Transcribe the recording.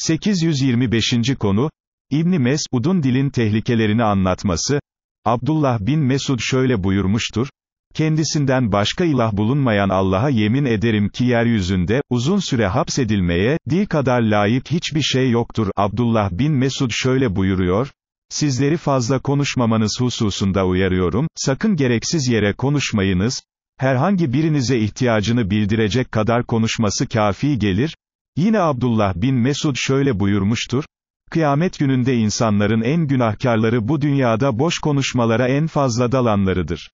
825. konu, İbni Mesud'un dilin tehlikelerini anlatması, Abdullah bin Mesud şöyle buyurmuştur, kendisinden başka ilah bulunmayan Allah'a yemin ederim ki yeryüzünde, uzun süre hapsedilmeye, dil kadar layık hiçbir şey yoktur. Abdullah bin Mesud şöyle buyuruyor, sizleri fazla konuşmamanız hususunda uyarıyorum, sakın gereksiz yere konuşmayınız, herhangi birinize ihtiyacını bildirecek kadar konuşması kafi gelir, Yine Abdullah bin Mesud şöyle buyurmuştur, Kıyamet gününde insanların en günahkarları bu dünyada boş konuşmalara en fazla dalanlarıdır.